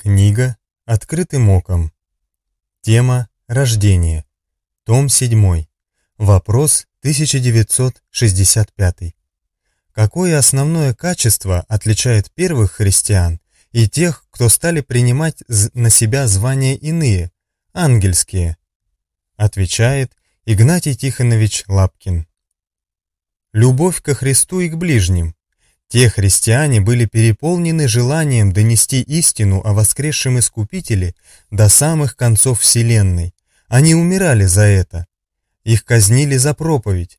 Книга «Открытым оком». Тема «Рождение». Том 7. Вопрос 1965. Какое основное качество отличает первых христиан и тех, кто стали принимать на себя звания иные, ангельские? Отвечает Игнатий Тихонович Лапкин. Любовь ко Христу и к ближним. Те христиане были переполнены желанием донести истину о воскресшем Искупителе до самых концов Вселенной. Они умирали за это. Их казнили за проповедь.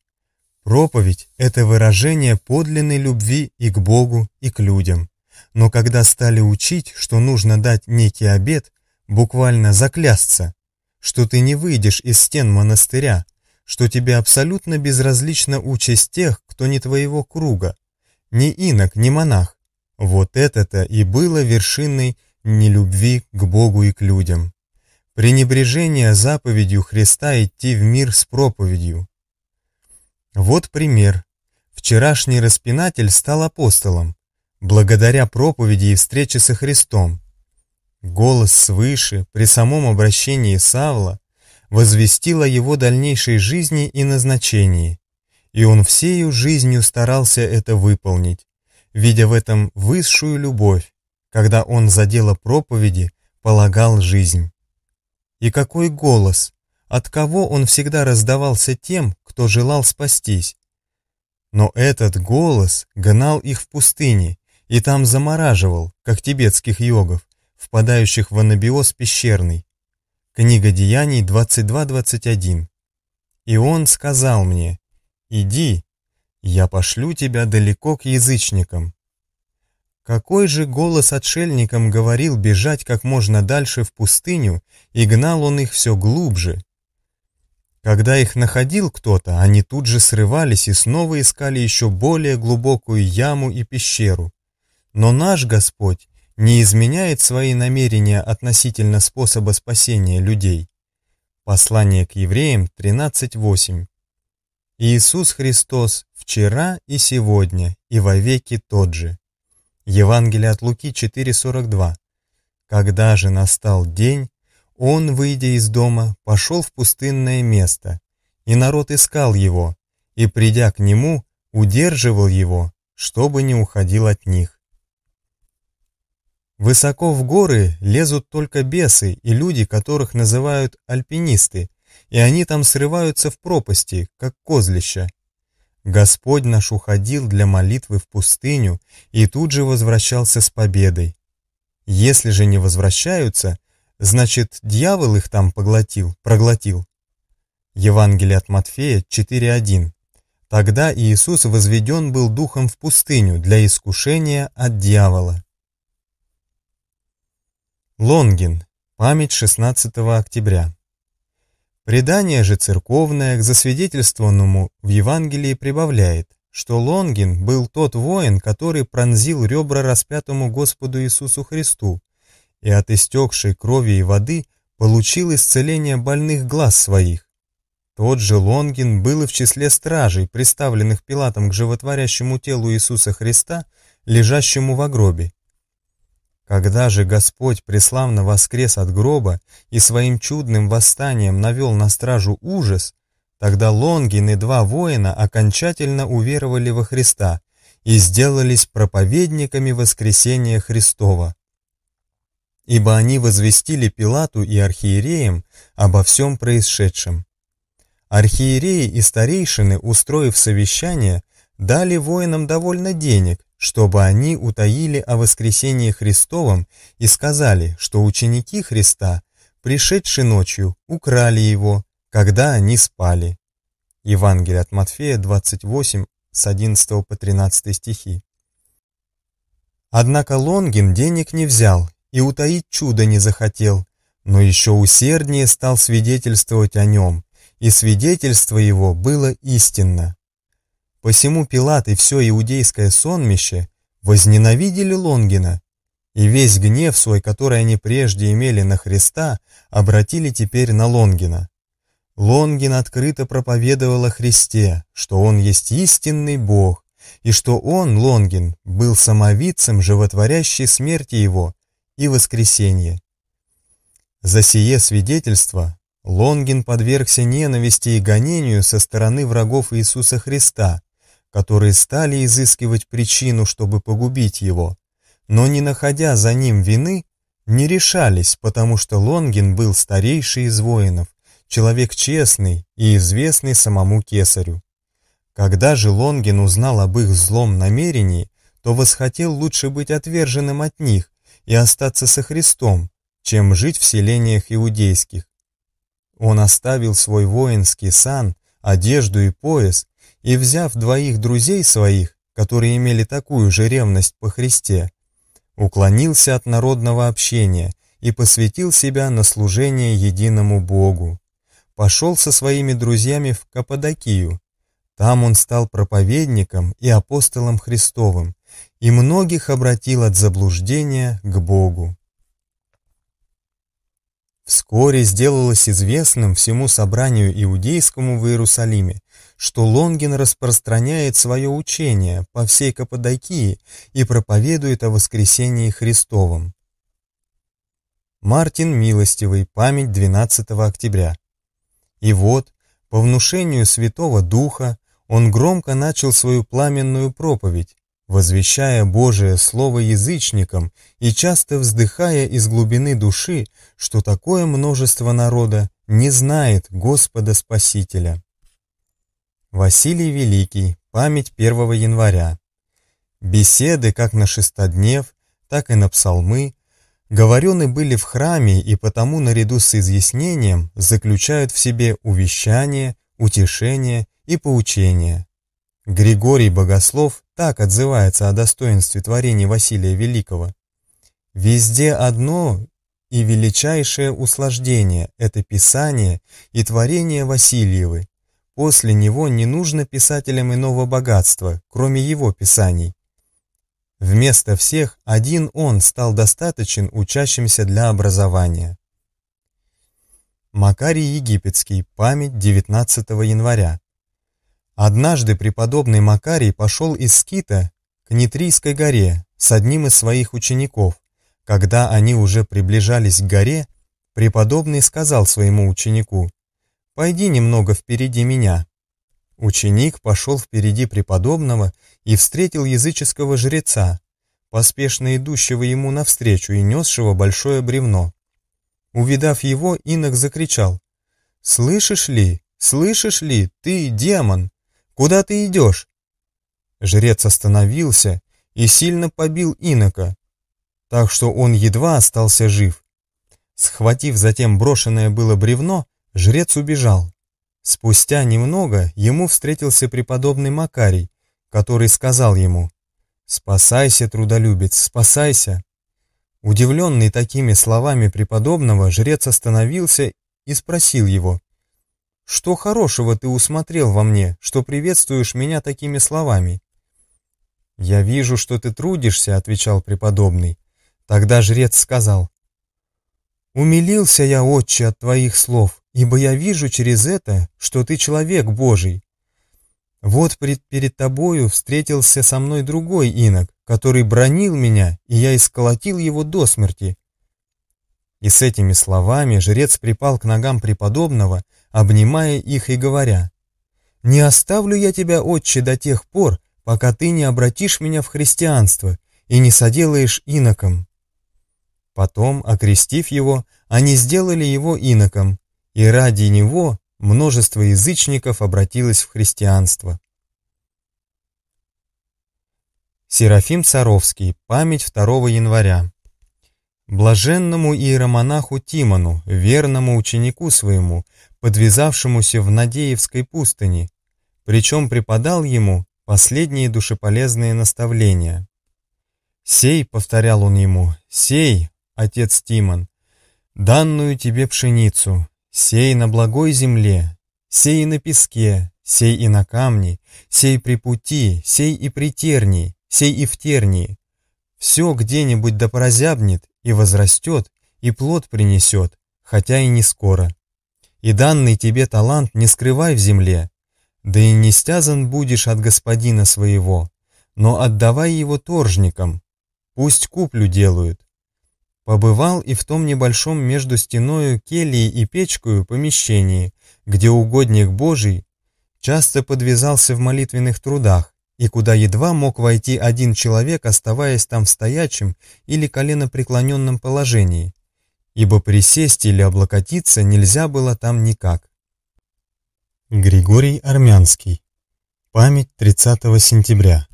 Проповедь – это выражение подлинной любви и к Богу, и к людям. Но когда стали учить, что нужно дать некий обет, буквально заклясться, что ты не выйдешь из стен монастыря, что тебе абсолютно безразлична участь тех, кто не твоего круга, ни инок, ни монах. Вот это-то и было вершиной нелюбви к Богу и к людям. Пренебрежение заповедью Христа идти в мир с проповедью. Вот пример. Вчерашний распинатель стал апостолом, благодаря проповеди и встрече со Христом. Голос свыше при самом обращении Савла возвестил о его дальнейшей жизни и назначении. И он всею жизнью старался это выполнить, видя в этом высшую любовь, когда он за дело проповеди полагал жизнь. И какой голос, от кого он всегда раздавался тем, кто желал спастись. Но этот голос гнал их в пустыне и там замораживал, как тибетских йогов, впадающих в анабиоз пещерный. Книга Деяний 22.21. И он сказал мне, Иди, я пошлю тебя далеко к язычникам». Какой же голос отшельникам говорил бежать как можно дальше в пустыню, и гнал он их все глубже. Когда их находил кто-то, они тут же срывались и снова искали еще более глубокую яму и пещеру. Но наш Господь не изменяет свои намерения относительно способа спасения людей. Послание к евреям 13.8. Иисус Христос вчера и сегодня и вовеки тот же. Евангелие от Луки 4:42. Когда же настал день, он, выйдя из дома, пошел в пустынное место, и народ искал его, и, придя к нему, удерживал его, чтобы не уходил от них. Высоко в горы лезут только бесы и люди, которых называют альпинисты, и они там срываются в пропасти, как козлища. Господь наш уходил для молитвы в пустыню и тут же возвращался с победой. Если же не возвращаются, значит, дьявол их там поглотил, проглотил. Евангелие от Матфея 4.1. Тогда Иисус возведен был духом в пустыню для искушения от дьявола. Лонгин. Память 16 октября. Предание же церковное к засвидетельствованному в Евангелии прибавляет, что Лонгин был тот воин, который пронзил ребра распятому Господу Иисусу Христу, и от истекшей крови и воды получил исцеление больных глаз своих. Тот же Лонгин был и в числе стражей, представленных Пилатом к животворящему телу Иисуса Христа, лежащему в гробе, когда же Господь преславно воскрес от гроба и своим чудным восстанием навел на стражу ужас, тогда Лонгин и два воина окончательно уверовали во Христа и сделались проповедниками воскресения Христова. Ибо они возвестили Пилату и архиереям обо всем происшедшем. Архиереи и старейшины, устроив совещание, дали воинам довольно денег, чтобы они утаили о воскресении Христовом и сказали, что ученики Христа, пришедшие ночью, украли его, когда они спали. Евангелие от Матфея 28, с 11 по 13 стихи. Однако Лонгин денег не взял и утаить чудо не захотел, но еще усерднее стал свидетельствовать о нем, и свидетельство его было истинно. Посему Пилат и все иудейское сонмище возненавидели Лонгина, и весь гнев свой, который они прежде имели на Христа, обратили теперь на Лонгина. Лонгин открыто проповедовал о Христе, что Он есть истинный Бог, и что Он, Лонгин, был самовидцем животворящей смерти Его и воскресения. За сие свидетельство Лонгин подвергся ненависти и гонению со стороны врагов Иисуса Христа, которые стали изыскивать причину, чтобы погубить его, но не находя за ним вины, не решались, потому что Лонгин был старейший из воинов, человек честный и известный самому кесарю. Когда же Лонгин узнал об их злом намерении, то восхотел лучше быть отверженным от них и остаться со Христом, чем жить в селениях иудейских. Он оставил свой воинский сан, одежду и пояс и, взяв двоих друзей своих, которые имели такую же ревность по Христе, уклонился от народного общения и посвятил себя на служение единому Богу. Пошел со своими друзьями в Каппадокию. Там он стал проповедником и апостолом Христовым, и многих обратил от заблуждения к Богу. Вскоре сделалось известным всему собранию иудейскому в Иерусалиме, что Лонгин распространяет свое учение по всей Каппадокии и проповедует о воскресении Христовом. Мартин Милостивый, память 12 октября. И вот, по внушению Святого Духа, он громко начал свою пламенную проповедь, возвещая Божие Слово язычникам и часто вздыхая из глубины души, что такое множество народа не знает Господа Спасителя. Василий Великий. Память 1 января. Беседы как на шестоднев, так и на псалмы говорены были в храме и потому наряду с изъяснением заключают в себе увещание, утешение и поучение. Григорий Богослов так отзывается о достоинстве творений Василия Великого. «Везде одно и величайшее услаждение – это Писание и творение Васильевы, После него не нужно писателям иного богатства, кроме его писаний. Вместо всех один он стал достаточен учащимся для образования. Макарий Египетский. Память 19 января. Однажды преподобный Макарий пошел из Скита к Нитрийской горе с одним из своих учеников. Когда они уже приближались к горе, преподобный сказал своему ученику, Пойди немного впереди меня». Ученик пошел впереди преподобного и встретил языческого жреца, поспешно идущего ему навстречу и несшего большое бревно. Увидав его, инок закричал. «Слышишь ли? Слышишь ли? Ты демон! Куда ты идешь?» Жрец остановился и сильно побил инока, так что он едва остался жив. Схватив затем брошенное было бревно, Жрец убежал. Спустя немного ему встретился преподобный Макарий, который сказал ему «Спасайся, трудолюбец, спасайся!» Удивленный такими словами преподобного, жрец остановился и спросил его «Что хорошего ты усмотрел во мне, что приветствуешь меня такими словами?» «Я вижу, что ты трудишься», — отвечал преподобный. Тогда жрец сказал Умилился я, отче, от твоих слов, ибо я вижу через это, что ты человек Божий. Вот пред, перед тобою встретился со мной другой инок, который бронил меня, и я исколотил его до смерти. И с этими словами жрец припал к ногам преподобного, обнимая их и говоря, «Не оставлю я тебя, отче, до тех пор, пока ты не обратишь меня в христианство и не соделаешь иноком, Потом, окрестив его, они сделали его иноком, и ради него множество язычников обратилось в христианство. Серафим Царовский. Память 2 января. Блаженному иеромонаху Тимону, верному ученику своему, подвязавшемуся в Надеевской пустыне, причем преподал ему последние душеполезные наставления. «Сей», — повторял он ему, — «сей, отец Тимон, данную тебе пшеницу, сей на благой земле, сей и на песке, сей и на камне, сей при пути, сей и при тернии, сей и в тернии. Все где-нибудь да прозябнет и возрастет, и плод принесет, хотя и не скоро. И данный тебе талант не скрывай в земле, да и не стязан будешь от господина своего, но отдавай его торжникам, пусть куплю делают, Побывал и в том небольшом между стеною келии и печкою помещении, где угодник Божий часто подвязался в молитвенных трудах, и куда едва мог войти один человек, оставаясь там в стоячем или коленопреклоненном положении, ибо присесть или облокотиться нельзя было там никак. Григорий Армянский. Память 30 сентября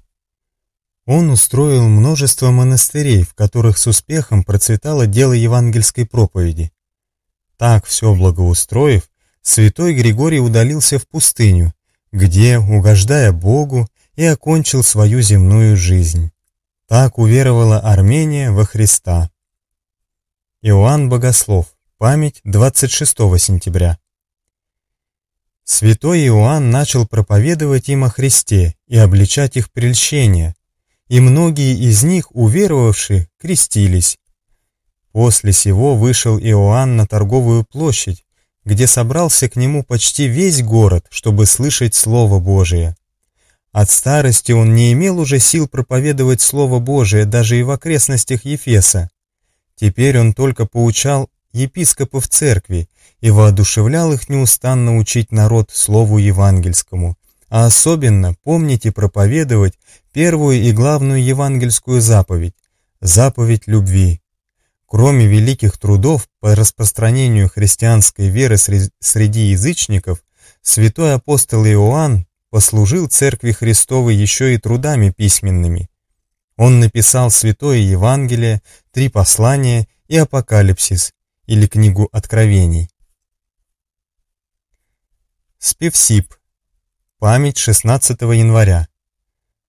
он устроил множество монастырей, в которых с успехом процветало дело евангельской проповеди. Так все благоустроив, святой Григорий удалился в пустыню, где, угождая Богу, и окончил свою земную жизнь. Так уверовала Армения во Христа. Иоанн Богослов. Память 26 сентября. Святой Иоанн начал проповедовать им о Христе и обличать их прельщение, и многие из них, уверовавшие, крестились. После сего вышел Иоанн на торговую площадь, где собрался к нему почти весь город, чтобы слышать Слово Божие. От старости он не имел уже сил проповедовать Слово Божие даже и в окрестностях Ефеса. Теперь он только поучал епископов церкви и воодушевлял их неустанно учить народ Слову Евангельскому, а особенно помнить и проповедовать первую и главную евангельскую заповедь – заповедь любви. Кроме великих трудов по распространению христианской веры среди язычников, святой апостол Иоанн послужил Церкви Христовой еще и трудами письменными. Он написал Святое Евангелие, три послания и Апокалипсис, или книгу Откровений. Спевсип Память 16 января.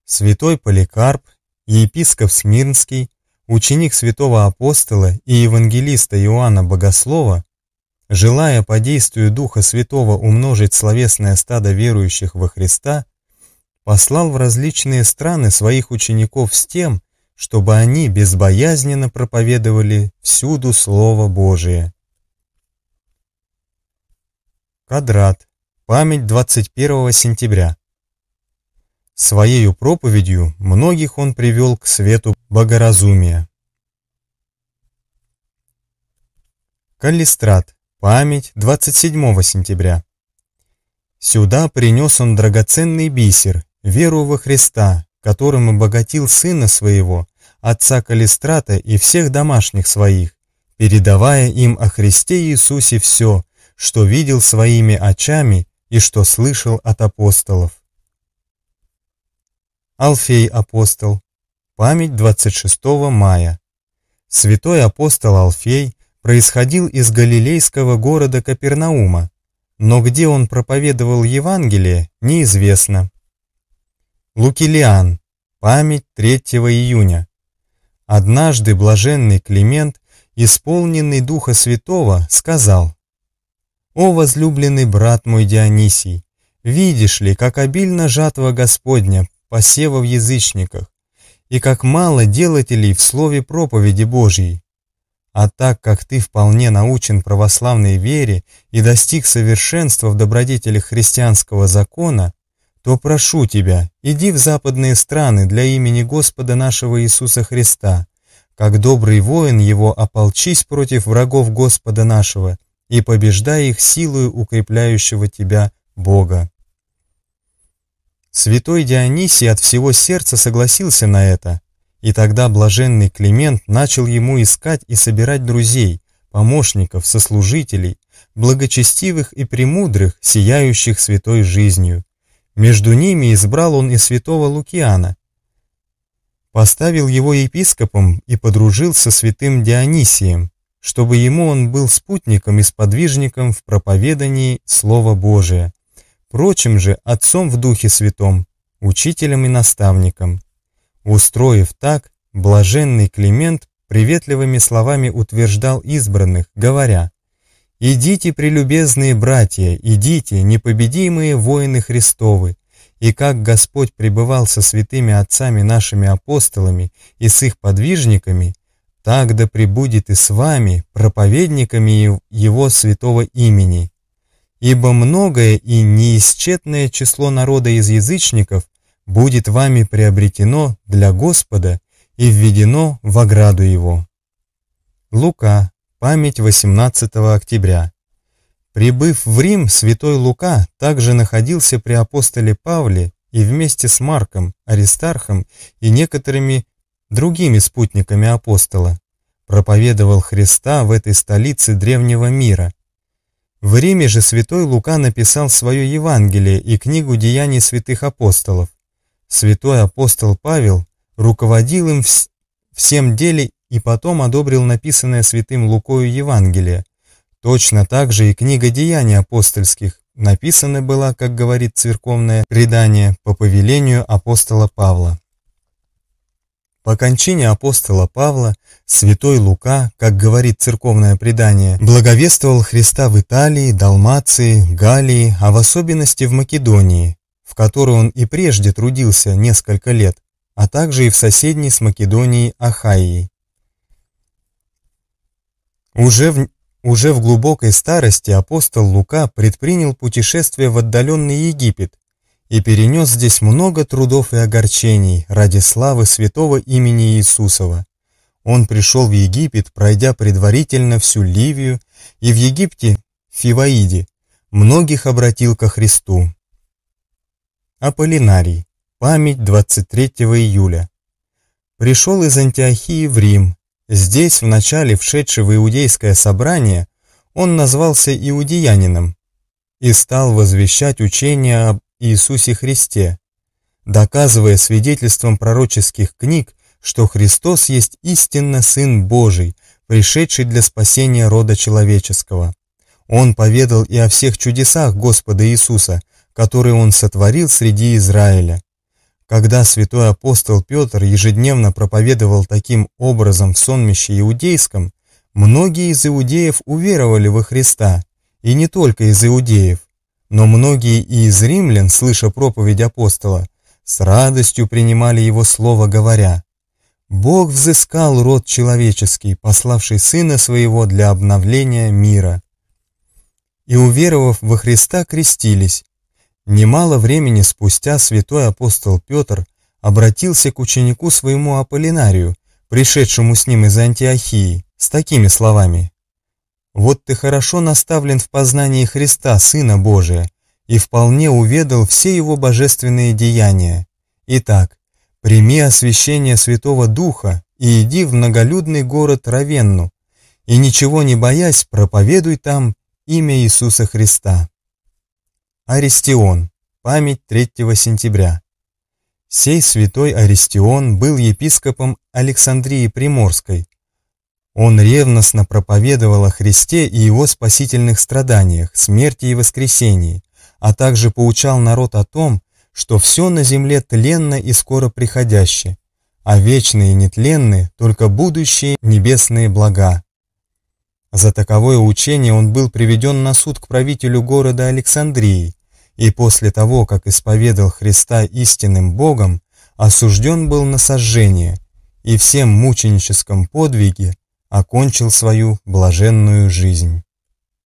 Святой Поликарп, епископ Смирнский, ученик святого апостола и евангелиста Иоанна Богослова, желая по действию Духа Святого умножить словесное стадо верующих во Христа, послал в различные страны своих учеников с тем, чтобы они безбоязненно проповедовали всюду Слово Божие. Квадрат. Память 21 сентября. Своею проповедью многих он привел к свету богоразумия. Калистрат. Память 27 сентября. Сюда принес он драгоценный бисер, веру во Христа, которым обогатил сына своего, отца Калистрата и всех домашних своих, передавая им о Христе Иисусе все, что видел своими очами и что слышал от апостолов. Алфей апостол. Память 26 мая. Святой апостол Алфей происходил из галилейского города Капернаума, но где он проповедовал Евангелие, неизвестно. Лукилиан. Память 3 июня. Однажды блаженный Климент, исполненный Духа Святого, сказал «О, возлюбленный брат мой Дионисий, видишь ли, как обильно жатва Господня, посева в язычниках, и как мало делателей в слове проповеди Божьей. А так как ты вполне научен православной вере и достиг совершенства в добродетелях христианского закона, то прошу тебя, иди в западные страны для имени Господа нашего Иисуса Христа, как добрый воин его ополчись против врагов Господа нашего и побеждай их силою укрепляющего тебя Бога. Святой Дионисий от всего сердца согласился на это, и тогда блаженный Климент начал ему искать и собирать друзей, помощников, сослужителей, благочестивых и премудрых, сияющих святой жизнью. Между ними избрал он и святого Лукиана, поставил его епископом и подружился со святым Дионисием, чтобы ему он был спутником и сподвижником в проповедании Слова Божия, прочим же Отцом в Духе Святом, учителем и наставником. Устроив так, блаженный Климент приветливыми словами утверждал избранных, говоря, «Идите, прелюбезные братья, идите, непобедимые воины Христовы, и как Господь пребывал со святыми отцами нашими апостолами и с их подвижниками, так да пребудет и с вами, проповедниками его святого имени. Ибо многое и неисчетное число народа из язычников будет вами приобретено для Господа и введено в ограду его». Лука, память 18 октября. Прибыв в Рим, святой Лука также находился при апостоле Павле и вместе с Марком, Аристархом и некоторыми другими спутниками апостола, проповедовал Христа в этой столице древнего мира. В Риме же святой Лука написал свое Евангелие и книгу «Деяний святых апостолов». Святой апостол Павел руководил им в всем деле и потом одобрил написанное святым Лукою Евангелие. Точно так же и книга «Деяний апостольских» написана была, как говорит церковное предание, по повелению апостола Павла. По кончине апостола Павла, святой Лука, как говорит церковное предание, благовествовал Христа в Италии, Далмации, Галлии, а в особенности в Македонии, в которой он и прежде трудился несколько лет, а также и в соседней с Македонией Ахайи. Уже в, уже в глубокой старости апостол Лука предпринял путешествие в отдаленный Египет, и перенес здесь много трудов и огорчений ради славы святого имени Иисусова. Он пришел в Египет, пройдя предварительно всю Ливию, и в Египте, Фиваиде, многих обратил ко Христу. Аполлинарий. Память 23 июля. Пришел из Антиохии в Рим. Здесь, в начале вшедший в иудейское собрание, он назвался иудеянином и стал возвещать учение об Иисусе Христе, доказывая свидетельством пророческих книг, что Христос есть истинно Сын Божий, пришедший для спасения рода человеческого. Он поведал и о всех чудесах Господа Иисуса, которые Он сотворил среди Израиля. Когда святой апостол Петр ежедневно проповедовал таким образом в сонмище иудейском, многие из иудеев уверовали во Христа, и не только из иудеев. Но многие из римлян, слыша проповедь апостола, с радостью принимали его слово, говоря, «Бог взыскал род человеческий, пославший Сына Своего для обновления мира». И, уверовав во Христа, крестились. Немало времени спустя святой апостол Петр обратился к ученику своему Аполлинарию, пришедшему с ним из Антиохии, с такими словами – вот ты хорошо наставлен в познании Христа, Сына Божия, и вполне уведал все его божественные деяния. Итак, прими освящение Святого Духа и иди в многолюдный город Равенну, и ничего не боясь, проповедуй там имя Иисуса Христа. Аристион. Память 3 сентября. Сей святой Аристион был епископом Александрии Приморской, он ревностно проповедовал о Христе и его спасительных страданиях, смерти и воскресении, а также поучал народ о том, что все на земле тленно и скоро приходящее, а вечные и нетленные только будущие небесные блага. За таковое учение он был приведен на суд к правителю города Александрии, и после того, как исповедал Христа истинным Богом, осужден был на сожжение, и всем мученическом подвиге окончил свою блаженную жизнь.